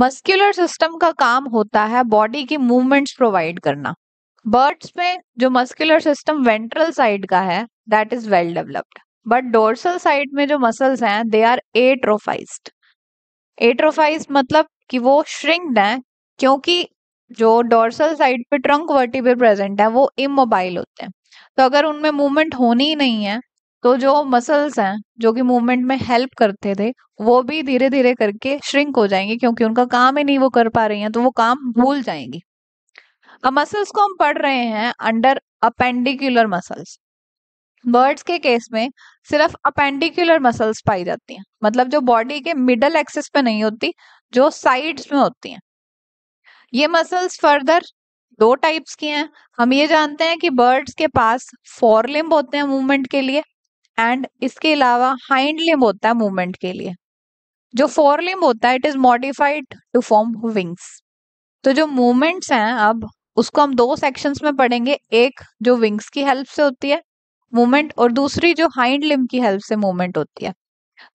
muscular system का काम होता है बॉडी की मूवमेंट्स प्रोवाइड करना बर्ड्स में जो मस्क्यूलर सिस्टम वेंट्रल साइड का है that is well developed but dorsal side में जो मसल्स हैं दे आर एट्रोफाइज्ड एट्रोफाइज मतलब कि वो श्रिंक्ड हैं क्योंकि जो डोर्सल साइड पे ट्रंक वर्टिब्रे प्रेजेंट है वो इमोबाइल होते हैं तो अगर उनमें मूवमेंट होनी ही नहीं है तो जो मसल्स हैं जो कि मूवमेंट में हेल्प करते थे वो भी धीरे धीरे करके श्रिंक हो जाएंगे क्योंकि उनका काम ही नहीं वो कर पा रही हैं तो वो काम भूल जाएंगी अब मसल्स को हम पढ़ रहे हैं अंडर अपेंडिकुलर मसल्स बर्ड्स के केस में सिर्फ अपेंडिकुलर मसल्स पाई जाती हैं मतलब जो बॉडी के मिडल एक्सेस पे नहीं होती जो साइड्स में होती हैं ये मसल्स फर्दर दो टाइप्स की हैं हम ये जानते हैं कि बर्ड्स के पास फोर लिम्ब होते हैं मूवमेंट के लिए एंड इसके अलावा हाइंड लिम्ब होता है मूवमेंट के लिए जो फोर लिम्ब होता है it is modified to form wings तो जो मूवमेंट्स हैं अब उसको हम दो सेक्शंस में पढ़ेंगे एक जो विंग्स की हेल्प से होती है मूवमेंट और दूसरी जो हाइंड लिम्ब की हेल्प से मूवमेंट होती है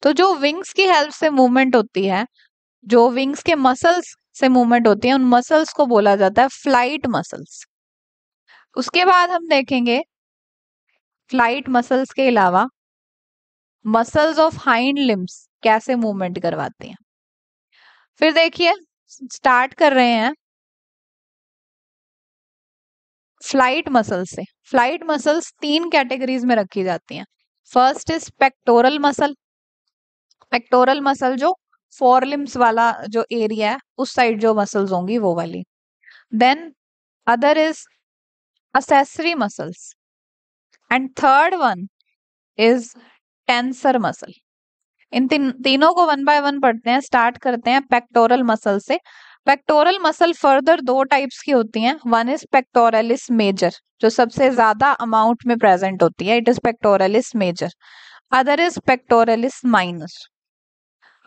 तो जो विंग्स की हेल्प से मूवमेंट होती है जो विंग्स के मसल्स से मूवमेंट होती है उन मसल्स को बोला जाता है फ्लाइट मसल्स उसके बाद हम देखेंगे फ्लाइट मसल्स के अलावा मसल्स ऑफ हाइंड लिम्स कैसे मूवमेंट करवाते हैं फिर देखिए स्टार्ट कर रहे हैं फ्लाइट मसल से फ्लाइट मसल्स तीन कैटेगरीज में रखी जाती हैं first is pectoral muscle pectoral muscle जो फोर लिम्स वाला जो एरिया है उस साइड जो मसल्स होंगी वो वाली then other is accessory muscles and third one is tensor muscle इन तीन तीनों को वन बाय वन पढ़ते हैं स्टार्ट करते हैं पेक्टोरल मसल से पेक्टोरल मसल फर्दर दो टाइप्स की होती हैं वन इज पेक्टोरलिस मेजर जो सबसे ज्यादा अमाउंट में प्रेजेंट होती है it is pectoralis major other is pectoralis minor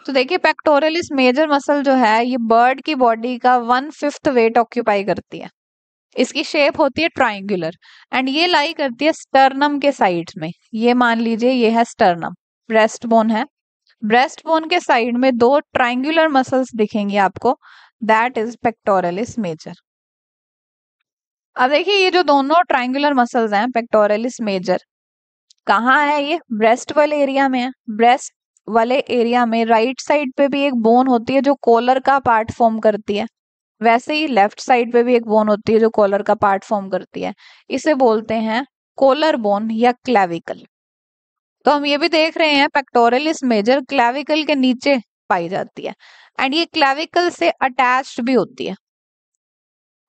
तो देखिए पेक्टोरलिस मेजर मसल जो है ये बर्ड की बॉडी का वन फिफ्थ वेट ऑक्यूपाई करती है इसकी शेप होती है ट्राइंगुलर एंड ये लाई करती है स्टर्नम के साइड में ये मान लीजिए ये है स्टर्नम ब्रेस्ट बोन है ब्रेस्ट बोन के साइड में दो ट्राइंगुलर मसल्स दिखेंगे आपको दैट इज पेक्टोरलिस मेजर अब देखिए ये जो दोनों ट्राइंगुलर मसल्स हैं पेक्टोरलिस मेजर कहाँ है ये ब्रेस्ट वाले एरिया में है ब्रेस्ट वाले एरिया में राइट right साइड पे भी एक बोन होती है जो कोलर का पार्ट फॉर्म करती है वैसे ही लेफ्ट साइड पे भी एक बोन होती है जो कॉलर का पार्ट फॉर्म करती है इसे बोलते हैं कोलर बोन या क्लेविकल तो हम ये भी देख रहे हैं पेक्टोरल इस मेजर क्लेविकल के नीचे पाई जाती है एंड ये क्लेविकल से अटैच्ड भी होती है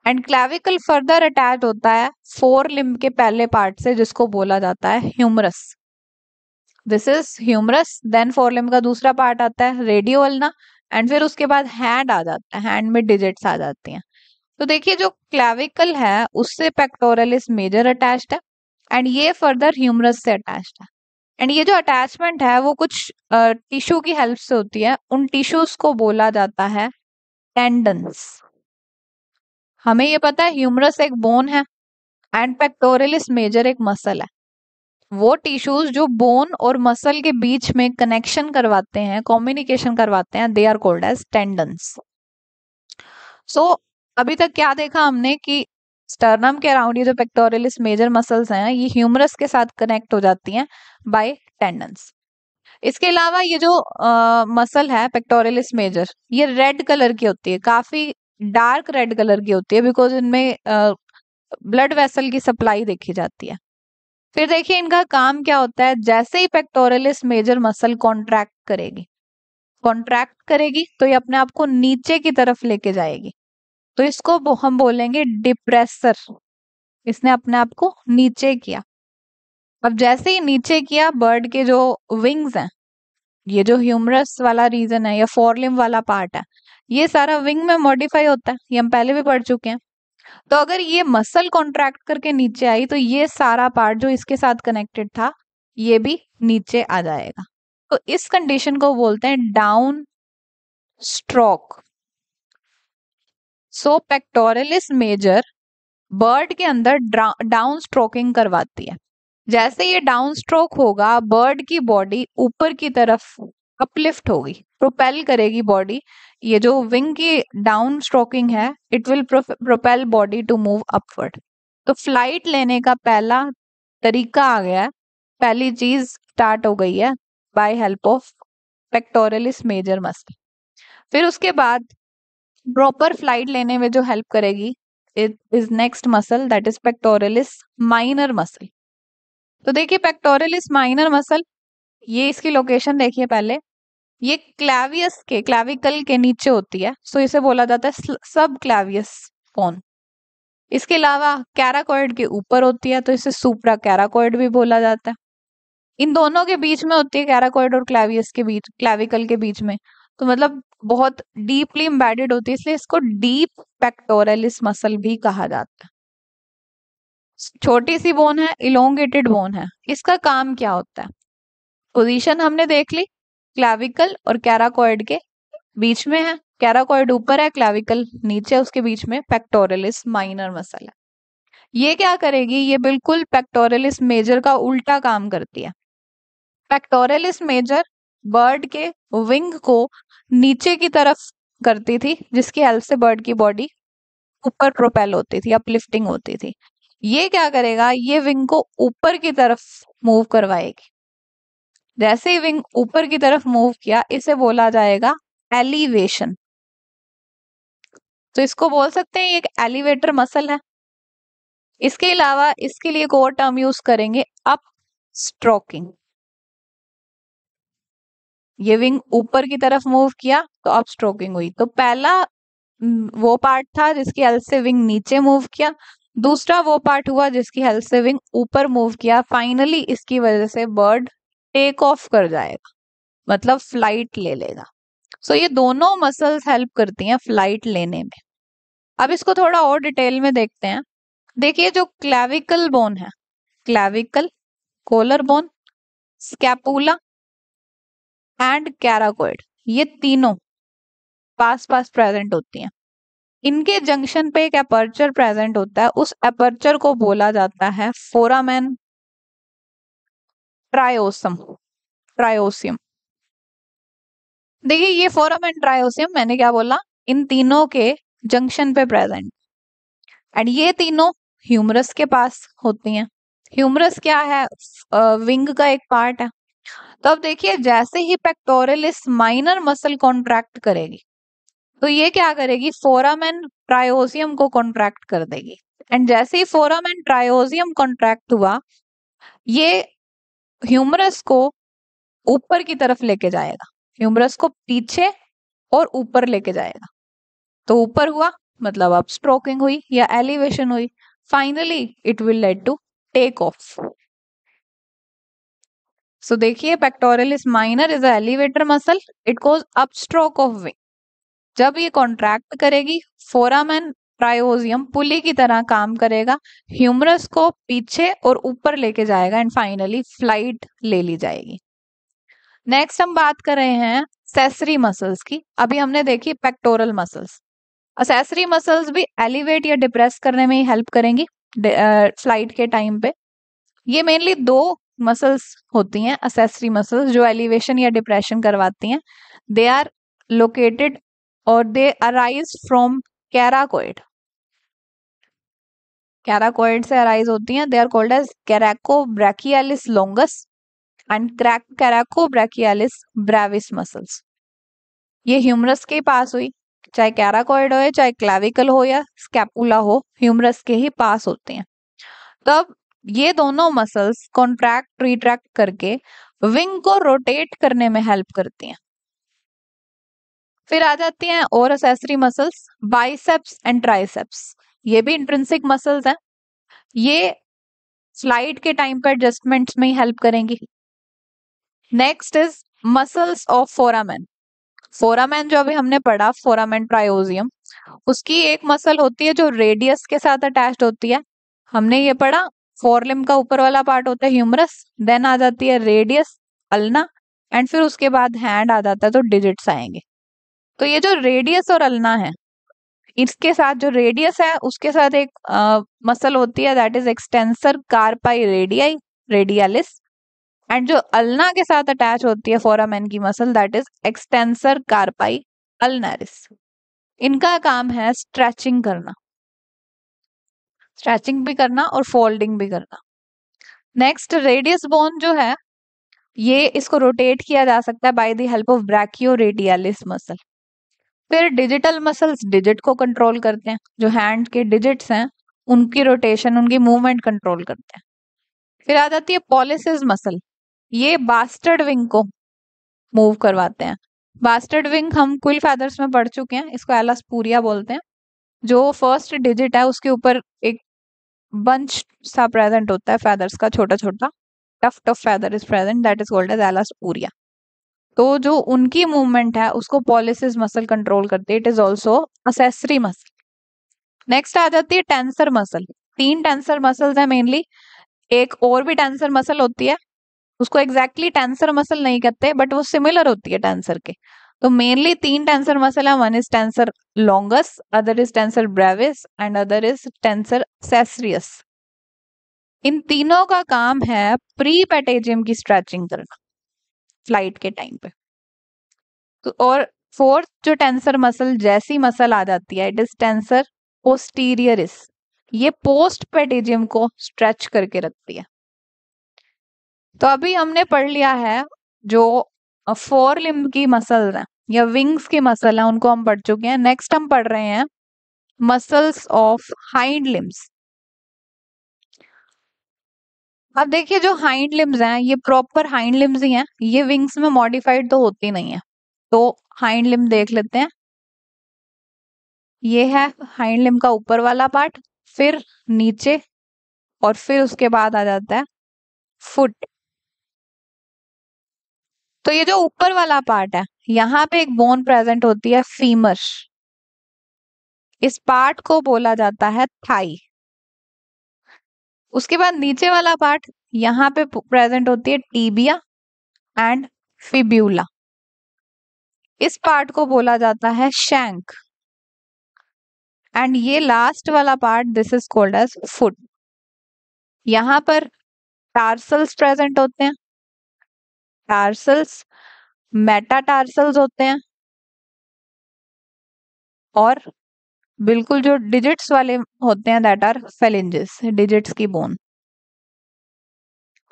एंड क्लेविकल फर्दर अटैच होता है फोर लिम्ब के पहले पार्ट से जिसको बोला जाता है humerus this is humerus then fore limb का दूसरा पार्ट आता है रेडियो अल्ना एंड फिर उसके बाद हैंड आ जाता है हैंड में डिजिट्स आ जाती हैं तो देखिए जो क्लैविकल है उससे पेक्टोरलिस मेजर अटैच्ड है एंड ये फर्दर ह्यूमरस से अटैच्ड है एंड ये जो अटैचमेंट है वो कुछ टिश्यू uh, की हेल्प से होती है उन टिश्यूज को बोला जाता है टेंडन्स हमें ये पता है ह्यूमरस एक बोन है एंड पेक्टोरलिस मेजर एक मसल है वो टिश्यूज जो बोन और मसल के बीच में कनेक्शन करवाते हैं कॉम्युनिकेशन करवाते हैं they are called as tendons so अभी तक क्या देखा हमने कि स्टर्नम के अराउंड ये जो पेक्टोरियलिस मेजर मसल्स हैं ये ह्यूमरस के साथ कनेक्ट हो जाती हैं बाय टेंडन्स इसके अलावा ये जो मसल मसल है पेक्टोरलिस मेजर ये रेड कलर की होती है काफी डार्क रेड कलर की होती है बिकॉज इनमें ब्लड वेसल की सप्लाई देखी जाती है फिर देखिए इनका काम क्या होता है जैसे ही पेक्टोरलिस मेजर मसल कॉन्ट्रैक्ट करेगी कॉन्ट्रैक्ट करेगी तो ये अपने आप को नीचे की तरफ लेके जाएगी तो इसको हम बोलेंगे डिप्रेसर इसने अपने आप को नीचे किया अब जैसे ही नीचे किया बर्ड के जो विंग्स हैं ये जो ह्यूमरस वाला रीजन है या फोरलिम वाला पार्ट है ये सारा विंग में मॉडिफाई होता है ये हम पहले भी पढ़ चुके हैं तो अगर ये मसल कॉन्ट्रैक्ट करके नीचे आई तो ये सारा पार्ट जो इसके साथ कनेक्टेड था ये भी नीचे आ जाएगा तो इस कंडीशन को बोलते हैं down stroke so pectoralis major bird के अंदर डाउन स्ट्रोकिंग करवाती है जैसे ये डाउन स्ट्रोक होगा बर्ड की बॉडी ऊपर की तरफ अपलिफ्ट होगी प्रोपेल करेगी बॉडी ये जो विंग की डाउन स्ट्रोकिंग है it will propel body to move upward तो फ्लाइट लेने का पहला तरीका आ गया है पहली चीज स्टार्ट हो गई है by help of pectoralis major muscle फिर उसके बाद प्रॉपर फ्लाइट लेने में जो हेल्प करेगी it is next muscle that is pectoralis minor muscle तो देखिए पेक्टोरलिस माइनर मसल ये इसकी लोकेशन देखिए पहले ये क्लावियस के क्लैविकल के नीचे होती है सो इसे बोला जाता है सब क्लैवियस फोन इसके अलावा कैराकॉइड के ऊपर होती है तो इसे सुप्रा कैराकॉइड भी बोला जाता है इन दोनों के बीच में होती है कैराकॉइड और क्लैवियस के बीच क्लैविकल के बीच में तो मतलब बहुत डीपली एम्बेडेड होती है इसलिए इसको डीप पेक्टोरलिस मसल भी कहा जाता है छोटी सी बोन है इलोंगेटेड बोन है इसका काम क्या होता है पोजीशन हमने देख ली क्लाविकल और कैराकॉइड के बीच में है कैराकॉइड ऊपर है क्लाविकल नीचे उसके बीच में पेक्टोरलिस माइनर मसल है ये क्या करेगी ये बिल्कुल पेक्टोरलिस मेजर का उल्टा काम करती है पेक्टोरलिस मेजर बर्ड के विंग को नीचे की तरफ करती थी जिसकी हेल्प से बर्ड की बॉडी ऊपर प्रोपेल होती थी अपलिफ्टिंग होती थी ये क्या करेगा ये विंग को ऊपर की तरफ मूव करवाएगी जैसे ही विंग ऊपर की तरफ मूव किया इसे बोला जाएगा एलिवेशन तो इसको बोल सकते हैं एक एलिवेटर मसल है इसके अलावा इसके लिए एक और टर्म यूज करेंगे अप स्ट्रोकिंग ये विंग ऊपर की तरफ मूव किया तो अप स्ट्रोकिंग हुई तो पहला वो पार्ट था जिसकी हेल्प से विंग नीचे मूव किया दूसरा वो पार्ट हुआ जिसकी हेल्प से विंग ऊपर मूव किया फाइनली इसकी वजह से बर्ड टेक ऑफ कर जाएगा मतलब फ्लाइट ले लेगा सो so, ये दोनों मसल्स हेल्प करती हैं फ्लाइट लेने में अब इसको थोड़ा और डिटेल में देखते हैं देखिए जो क्लैविकल बोन है clavicle collar bone scapula and coracoid ये तीनों पास पास प्रेजेंट होती हैं इनके जंक्शन पे एक अपर्चर प्रेजेंट होता है उस अपर्चर को बोला जाता है फोरामैन ट्रायोसम ट्रायोसियम देखिए ये फोरम एंड ट्रायोसियम मैंने क्या बोला इन तीनों के जंक्शन पे प्रेजेंट एंड ये तीनों ह्यूमरस के पास होती हैं ह्यूमरस क्या है विंग का एक पार्ट है तो अब देखिए जैसे ही pectoralis minor muscle contract करेगी तो ये क्या करेगी फोरम एंड ट्रायोसियम को कॉन्ट्रैक्ट कर देगी एंड जैसे ही फोरम एंड ट्रायोसियम कॉन्ट्रैक्ट हुआ ये ह्यूमरस को ऊपर की तरफ लेके जाएगा ह्यूमरस को पीछे और ऊपर लेके जाएगा तो ऊपर हुआ मतलब अब स्ट्रोकिंग हुई या एलिवेशन हुई finally it will lead to take off so देखिए is minor is elevator muscle it goes up stroke of wing जब ये कॉन्ट्रैक्ट करेगी फोरामैन ट्रायोजियम पुली की तरह काम करेगा ह्यूमरस को पीछे और ऊपर लेके जाएगा एंड फाइनली फ्लाइट ले ली जाएगी नेक्स्ट हम बात कर रहे हैं सेसरी मसल्स की अभी हमने देखी पेक्टोरल मसल्स असेसरी मसल्स भी एलिवेट या डिप्रेस करने में ही हेल्प करेंगी फ्लाइट के टाइम पे ये मेनली दो मसल्स होती हैं असेसरी मसल्स जो एलिवेशन या डिप्रेशन करवाती हैं दे आर लोकेटेड और दे अराइज फ्रॉम कैराकोइड कैराकोइड से अराइज होती हैं they are called as coraco brachialis longus and crack coraco brachialis brevis muscles ये ह्यूमरस के पास हुई चाहे कैराकोइड हो चाहे क्लाविकल हो या स्कैपुला हो ह्यूमरस के ही पास होते हैं तब ये दोनों मसल्स कॉन्ट्रैक्ट रिट्रैक्ट करके विंग को रोटेट करने में हेल्प करती हैं फिर आ जाती हैं और accessory muscles biceps and triceps ये भी इंट्रेंसिक मसल्स हैं ये स्लाइड के टाइम पर एडजस्टमेंट्स में ही हेल्प करेंगी next is muscles of forearm forearm जो अभी हमने पढ़ा फोरामैन ट्रायोजियम उसकी एक मसल होती है जो रेडियस के साथ अटैच्ड होती है हमने ये पढ़ा फोरलिम का ऊपर वाला पार्ट होता है ह्यूमरस देन आ जाती है रेडियस अलना एंड फिर उसके बाद हैंड आ जाता है तो डिजिट्स आएंगे तो ये जो रेडियस और अलना है इसके साथ जो रेडियस है उसके साथ एक मसल होती है that is extensor carpi radii radialis and जो अल्ना के साथ अटैच होती है फोरामेन की muscle that is extensor carpi ulnaris इनका काम है स्ट्रेचिंग करना स्ट्रेचिंग भी करना और फोल्डिंग भी करना नेक्स्ट रेडियस बोन जो है ये इसको रोटेट किया जा सकता है by the help of brachio radialis muscle फिर डिजिटल मसल्स डिजिट को कंट्रोल करते हैं जो हैंड के डिजिट्स हैं उनकी रोटेशन उनकी मूवमेंट कंट्रोल करते हैं फिर आ जाती है पॉलिसिस मसल ये बास्टर्ड विंग को मूव करवाते हैं बास्टर्ड विंग हम क्विल फैदर्स में पढ़ चुके हैं इसको एलस पूरिया बोलते हैं जो फर्स्ट डिजिट है उसके ऊपर एक बंच सा प्रेजेंट होता है फैदर्स का छोटा छोटा tuft tuft feather is present that is called as ala spuria तो जो उनकी मूवमेंट है उसको पॉलिसिस मसल कंट्रोल करती है it is also accessory muscle next आ जाती है टेंसर मसल तीन टेंसर मसल्स है मेनली एक और भी टेंसर मसल होती है उसको एग्जैक्टली exactly टेंसर मसल नहीं कहते बट वो सिमिलर होती है टेंसर के तो मेनली तीन टेंसर मसल है one is tensor longus other is tensor brevis and other is tensor accessorius इन तीनों का काम है प्री पेटेजियम की स्ट्रेचिंग करना फ्लाइट के टाइम पे तो और फोर्थ जो टेंसर मसल जैसी मसल आ जाती है इट इज टेंसर पोस्टीरियरिस ये पोस्ट पेटिजियम को स्ट्रेच करके रखती है तो अभी हमने पढ़ लिया है जो फोर लिम्ब की मसल है या विंग्स की मसल है उनको हम पढ़ चुके हैं नेक्स्ट हम पढ़ रहे हैं मसल्स ऑफ हाइंड लिम्स अब देखिए जो हाइंड लिम्स हैं ये प्रॉपर हाइंड लिम्स ही हैं ये विंग्स में मॉडिफाइड तो होती नहीं है तो हाइंड लिम देख लेते हैं ये है हाइंड लिम का ऊपर वाला पार्ट फिर नीचे और फिर उसके बाद आ जाता है फुट तो ये जो ऊपर वाला पार्ट है यहाँ पे एक बोन प्रेजेंट होती है फीमर इस पार्ट को बोला जाता है थाई उसके बाद नीचे वाला पार्ट यहाँ पे प्रेजेंट होती है टीबिया एंड फिब्यूला इस पार्ट को बोला जाता है शैंक एंड ये लास्ट वाला part this is called as foot यहाँ पर टार्सल्स प्रेजेंट होते हैं टार्सल्स मेटा टार्सल्स होते हैं और बिल्कुल जो डिजिट्स वाले होते हैं दैट आर फेलेंजेस डिजिट्स की बोन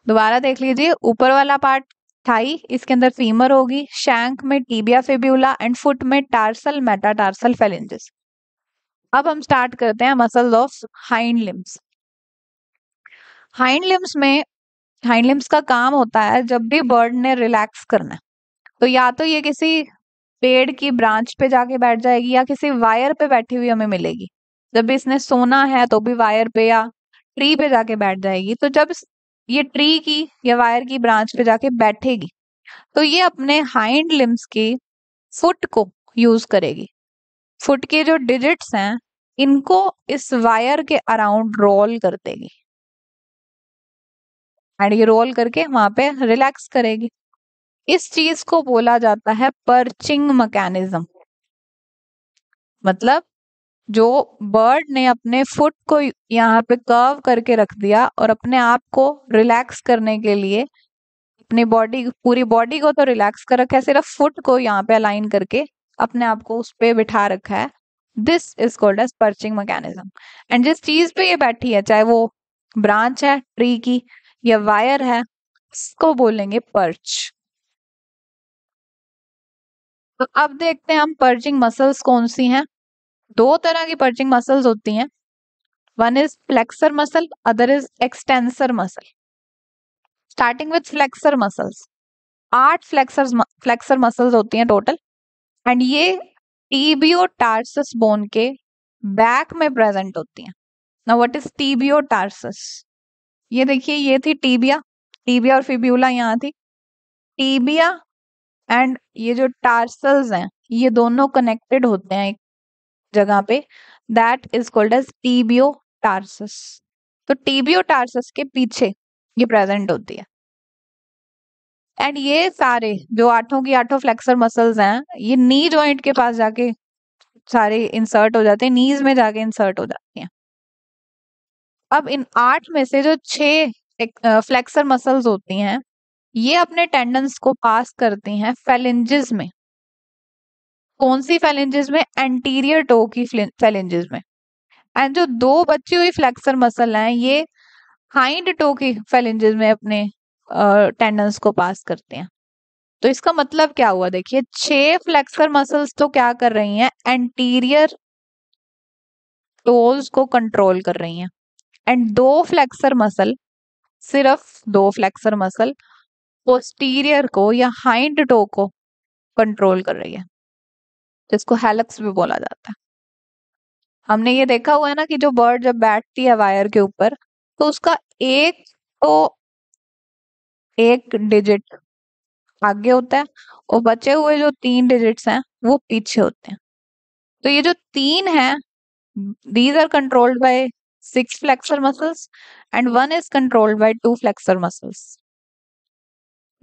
दोबारा देख लीजिए ऊपर वाला पार्ट थाई इसके अंदर फीमर होगी शैंक में टीबिया फेब्यूला एंड फुट में टार्सल मेटाटार्सल फेलेंजेस अब हम स्टार्ट करते हैं muscle of hind limbs hind limbs में हाइंड लिम्स का काम होता है जब भी बर्ड ने रिलैक्स करना है तो या तो ये किसी पेड़ की ब्रांच पे जाके बैठ जाएगी या किसी वायर पे बैठी हुई हमें मिलेगी जब भी इसने सोना है तो भी वायर पे या ट्री पे जाके बैठ जाएगी तो जब ये ट्री की या वायर की ब्रांच पे जाके बैठेगी तो ये अपने हाइंड लिम्स की फुट को यूज करेगी फुट के जो डिजिट्स हैं इनको इस वायर के अराउंड रोल कर देगी एंड ये रोल करके वहां पे रिलैक्स करेगी इस चीज को बोला जाता है पर्चिंग मैकेनिज्म मतलब जो बर्ड ने अपने फुट को यहाँ पे कर्व करके रख दिया और अपने आप को रिलैक्स करने के लिए अपनी बॉडी पूरी बॉडी को तो रिलैक्स कर रखा है सिर्फ फुट को यहाँ पे अलाइन करके अपने आप को उस पर बिठा रखा है this is called as perching mechanism and जिस चीज पे ये बैठी है चाहे वो ब्रांच है ट्री की या वायर है इसको बोलेंगे पर्च तो अब देखते हैं हम पर्जिंग मसल्स कौन सी हैं दो तरह की पर्जिंग मसल्स होती हैं one is flexor muscle other is extensor muscle starting with flexor muscles आठ फ्लेक्सर फ्लेक्सर मसल्स होती हैं टोटल एंड ये टीबियो टार्सस बोन के बैक में प्रेजेंट होती हैं ना व्हाट इज टीबियो टार्सस ये देखिए ये थी टीबिया टीबिया और फिब्यूला यहाँ थी टीबिया एंड ये जो टार्सल्स हैं ये दोनों कनेक्टेड होते हैं एक जगह पे that is called as tibio tarsus तो टीबियो टार्सस के पीछे ये प्रेजेंट होती है एंड ये सारे जो आठों की आठों फ्लेक्सर मसल्स हैं ये नी ज्वाइंट के पास जाके सारे इंसर्ट हो जाते हैं नीज में जाके इंसर्ट हो जाती हैं अब इन आठ में से जो छह फ्लेक्सर मसल्स होती हैं ये अपने टेंडन्स को पास करती हैं फेलेंजेस में कौन सी फेलेंजेस में एंटीरियर टो की फेलेंजेस में एंड जो दो बची हुई फ्लेक्सर मसल हैं ये हाइंड टो की फेलेंजेस में अपने टेंडन्स को पास करते हैं तो इसका मतलब क्या हुआ देखिए छह फ्लेक्सर मसल्स तो क्या कर रही हैं एंटीरियर टोज को कंट्रोल कर रही हैं एंड दो फ्लेक्सर मसल सिर्फ दो फ्लेक्सर मसल पोस्टीरियर को या हाइंड टो को कंट्रोल कर रही है जिसको हेलक्स भी बोला जाता है हमने ये देखा हुआ है ना कि जो बर्ड जब बैठती है वायर के ऊपर तो उसका एक तो एक डिजिट आगे होता है और बचे हुए जो तीन डिजिट्स हैं वो पीछे होते हैं तो ये जो तीन है these are controlled by six flexor muscles and one is controlled by two flexor muscles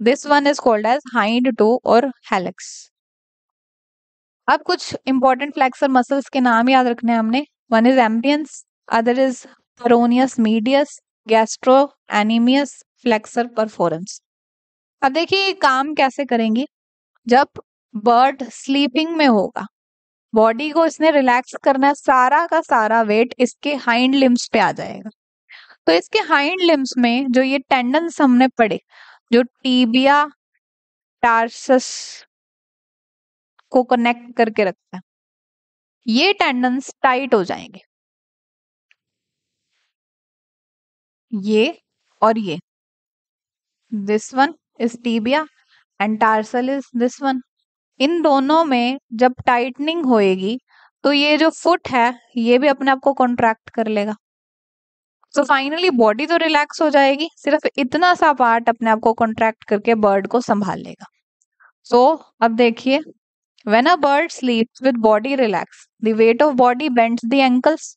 this one is called as hind toe और हेलेक्स अब कुछ इंपॉर्टेंट फ्लेक्सर मसल्स के नाम याद रखने हैं हमने one is ambiens other is peroneus medius gastro cnemius flexor perforans अब देखिए काम कैसे करेंगे जब बर्ड स्लीपिंग में होगा बॉडी को इसने रिलैक्स करना है सारा का सारा वेट इसके हाइंड लिम्स पे आ जाएगा तो इसके हाइंड लिम्स में जो ये टेंडन हमने पड़े जो टीबिया टार्सस को कनेक्ट करके रखता है ये टेंडन्स टाइट हो जाएंगे ये और ये this one is tibia and tarsal is this one इन दोनों में जब टाइटनिंग होएगी तो ये जो फुट है ये भी अपने आप को कॉन्ट्रैक्ट कर लेगा तो फाइनली बॉडी तो रिलैक्स हो जाएगी सिर्फ इतना सा पार्ट अपने आप को कॉन्ट्रैक्ट करके बर्ड को संभाल लेगा सो so, अब देखिए when a bird sleep with body relax weight of body bends the ankles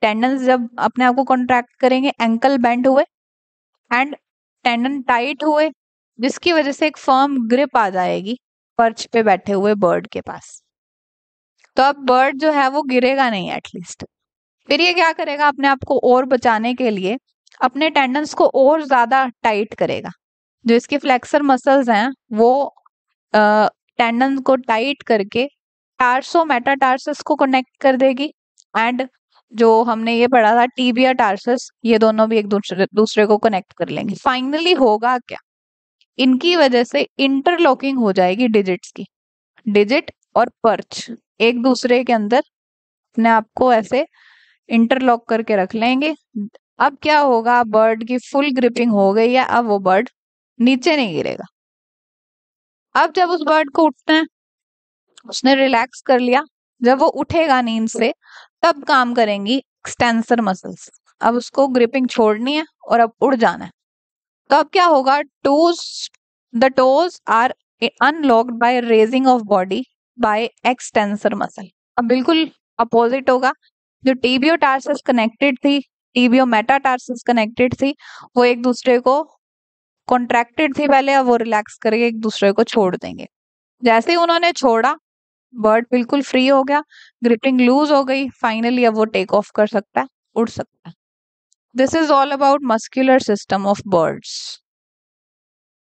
tendon जब अपने आप को कॉन्ट्रैक्ट करेंगे एंकल बेंड हुए एंड टेंडन टाइट हुए जिसकी वजह से एक फर्म ग्रिप आ जाएगी पर्च पे बैठे हुए बर्ड के पास तो अब बर्ड जो है वो गिरेगा नहीं एटलीस्ट फिर ये क्या करेगा अपने आप को और बचाने के लिए अपने टेंडन्स को और ज्यादा टाइट करेगा जो इसके फ्लेक्सर मसल्स हैं वो टेंडन को टाइट करके टार्सो मेटा टार्सस को कनेक्ट कर देगी एंड जो हमने ये पढ़ा था टीबिया टार्सस ये दोनों भी एक दूसरे दूसरे को कनेक्ट कर लेंगे फाइनली होगा क्या इनकी वजह से इंटरलॉकिंग हो जाएगी डिजिट्स की डिजिट और पर्च एक दूसरे के अंदर अपने आप को ऐसे इंटरलॉक करके रख लेंगे अब क्या होगा बर्ड की फुल ग्रिपिंग हो गई है अब वो बर्ड नीचे नहीं गिरेगा अब जब उस बर्ड को उठना है उसने रिलैक्स कर लिया जब वो उठेगा नींद से तब काम करेंगी एक्सटेंसर मसल्स अब उसको ग्रिपिंग छोड़नी है और अब उड़ जाना है तो अब क्या होगा toes the toes are unlocked by raising of body by extensor muscle अब बिल्कुल अपोजिट होगा जो टीबियो टार्सिस कनेक्टेड थी टीबियो मेटा टार्सिस कनेक्टेड थी वो एक दूसरे को कॉन्ट्रैक्टेड थी पहले अब वो रिलैक्स करके एक दूसरे को छोड़ देंगे जैसे ही उन्होंने छोड़ा बर्ड बिल्कुल फ्री हो गया ग्रिपिंग लूज हो गई फाइनली अब वो टेक ऑफ कर सकता है उड़ सकता है this is all about muscular system of birds